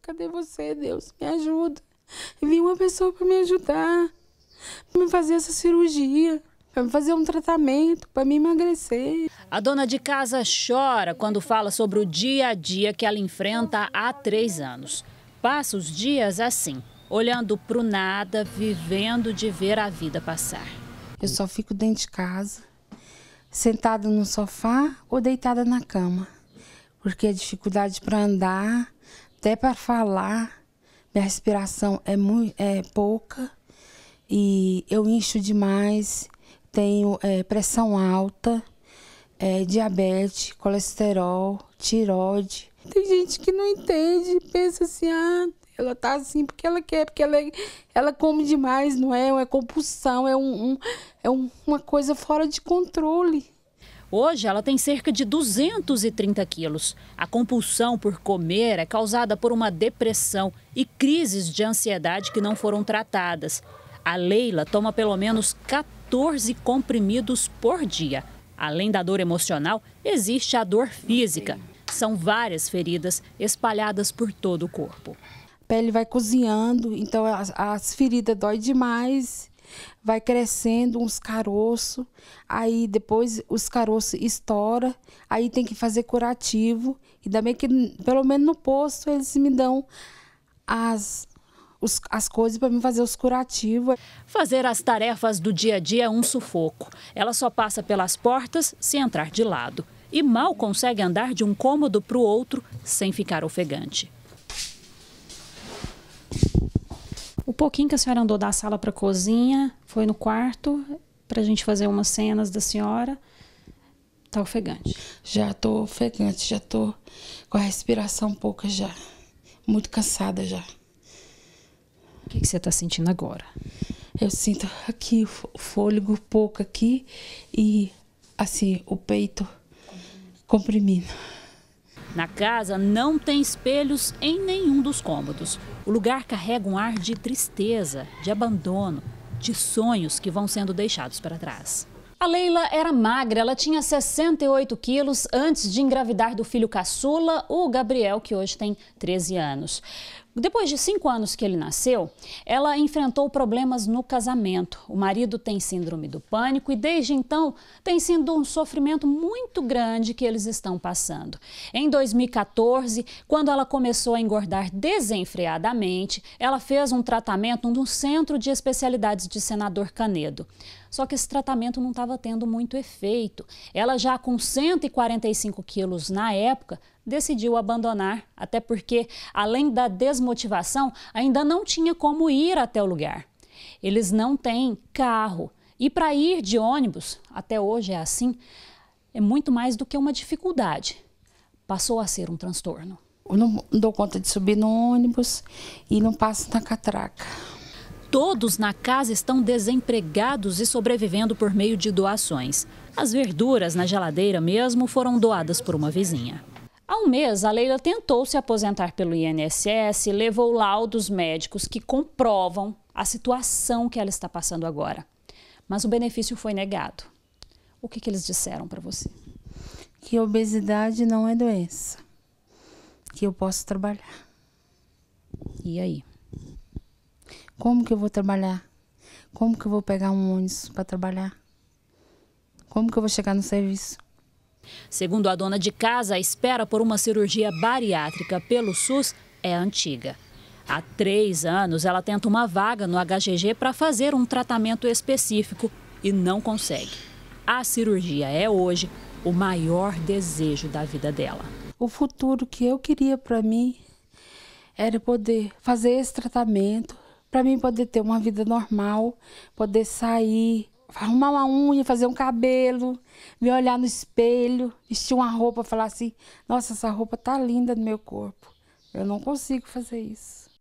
Cadê você, Deus? Me ajuda. Vi uma pessoa para me ajudar, para me fazer essa cirurgia, para me fazer um tratamento, para me emagrecer. A dona de casa chora quando fala sobre o dia a dia que ela enfrenta há três anos. Passa os dias assim, olhando para o nada, vivendo de ver a vida passar. Eu só fico dentro de casa, sentada no sofá ou deitada na cama, porque a dificuldade para andar, até para falar, minha respiração é, muito, é pouca e eu incho demais, tenho é, pressão alta, é, diabetes, colesterol, tiroide. Tem gente que não entende, pensa assim, ah, ela tá assim porque ela quer, porque ela, é, ela come demais, não é? É compulsão, é, um, um é um, uma coisa fora de controle. Hoje ela tem cerca de 230 quilos. A compulsão por comer é causada por uma depressão e crises de ansiedade que não foram tratadas. A Leila toma pelo menos 14 comprimidos por dia. Além da dor emocional, existe a dor física. São várias feridas espalhadas por todo o corpo. A pele vai cozinhando, então as, as feridas dói demais vai crescendo uns caroços, aí depois os caroços estoura, aí tem que fazer curativo. E também que, pelo menos no posto, eles me dão as as coisas para mim fazer os curativos. Fazer as tarefas do dia a dia é um sufoco. Ela só passa pelas portas se entrar de lado. E mal consegue andar de um cômodo para o outro sem ficar ofegante. pouquinho que a senhora andou da sala para a cozinha, foi no quarto para a gente fazer umas cenas da senhora. Tá ofegante? Já tô ofegante, já tô com a respiração pouca já. Muito cansada já. O que, que você tá sentindo agora? Eu sinto aqui o fôlego pouco aqui e assim, o peito comprimindo. comprimindo. Na casa não tem espelhos em nenhum dos cômodos. O lugar carrega um ar de tristeza, de abandono, de sonhos que vão sendo deixados para trás. A Leila era magra, ela tinha 68 quilos antes de engravidar do filho caçula, o Gabriel, que hoje tem 13 anos. Depois de cinco anos que ele nasceu, ela enfrentou problemas no casamento. O marido tem síndrome do pânico e, desde então, tem sido um sofrimento muito grande que eles estão passando. Em 2014, quando ela começou a engordar desenfreadamente, ela fez um tratamento no Centro de Especialidades de Senador Canedo. Só que esse tratamento não estava tendo muito efeito. Ela já com 145 quilos na época, decidiu abandonar, até porque, além da desmotivação, ainda não tinha como ir até o lugar. Eles não têm carro e, para ir de ônibus, até hoje é assim, é muito mais do que uma dificuldade. Passou a ser um transtorno. Eu não dou conta de subir no ônibus e não passo na catraca. Todos na casa estão desempregados e sobrevivendo por meio de doações. As verduras na geladeira mesmo foram doadas por uma vizinha. Há um mês, a Leila tentou se aposentar pelo INSS e levou laudos médicos que comprovam a situação que ela está passando agora. Mas o benefício foi negado. O que, que eles disseram para você? Que obesidade não é doença. Que eu posso trabalhar. E aí? Como que eu vou trabalhar? Como que eu vou pegar um ônibus para trabalhar? Como que eu vou chegar no serviço? Segundo a dona de casa, a espera por uma cirurgia bariátrica pelo SUS é antiga. Há três anos, ela tenta uma vaga no HGG para fazer um tratamento específico e não consegue. A cirurgia é hoje o maior desejo da vida dela. O futuro que eu queria para mim era poder fazer esse tratamento, para mim poder ter uma vida normal, poder sair, arrumar uma unha, fazer um cabelo, me olhar no espelho, vestir uma roupa, falar assim: nossa, essa roupa tá linda no meu corpo. Eu não consigo fazer isso.